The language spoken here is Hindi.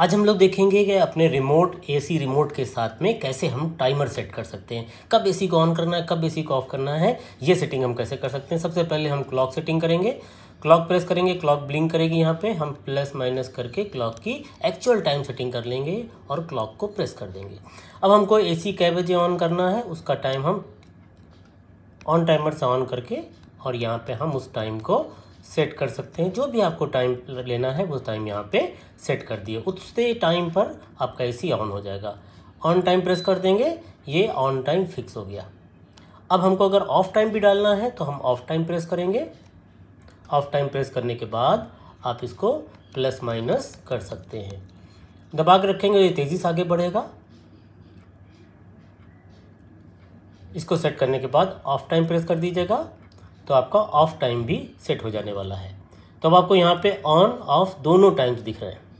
आज हम लोग देखेंगे कि अपने रिमोट एसी रिमोट के साथ में कैसे हम टाइमर सेट कर सकते हैं कब एसी को ऑन करना है कब एसी को ऑफ करना है ये सेटिंग हम कैसे कर सकते हैं सबसे पहले हम क्लॉक सेटिंग करेंगे क्लॉक प्रेस करेंगे क्लॉक ब्लिंक करेगी यहाँ पे हम प्लस माइनस करके क्लॉक की एक्चुअल टाइम सेटिंग कर लेंगे और क्लॉक को प्रेस कर देंगे अब हमको ए कै बजे ऑन करना है उसका टाइम हम ऑन टाइमर से ऑन करके और यहाँ पर हम उस टाइम को सेट कर सकते हैं जो भी आपको टाइम लेना है वो टाइम यहाँ पे सेट कर दिए उससे टाइम पर आपका एसी ऑन हो जाएगा ऑन टाइम प्रेस कर देंगे ये ऑन टाइम फिक्स हो गया अब हमको अगर ऑफ टाइम भी डालना है तो हम ऑफ टाइम प्रेस करेंगे ऑफ टाइम प्रेस करने के बाद आप इसको प्लस माइनस कर सकते हैं दबा के रखेंगे तो ये तेज़ी से आगे बढ़ेगा इसको सेट करने के बाद ऑफ टाइम प्रेस कर दीजिएगा तो आपका ऑफ टाइम भी सेट हो जाने वाला है तो अब आपको यहाँ पे ऑन ऑफ दोनों टाइम्स दिख रहे हैं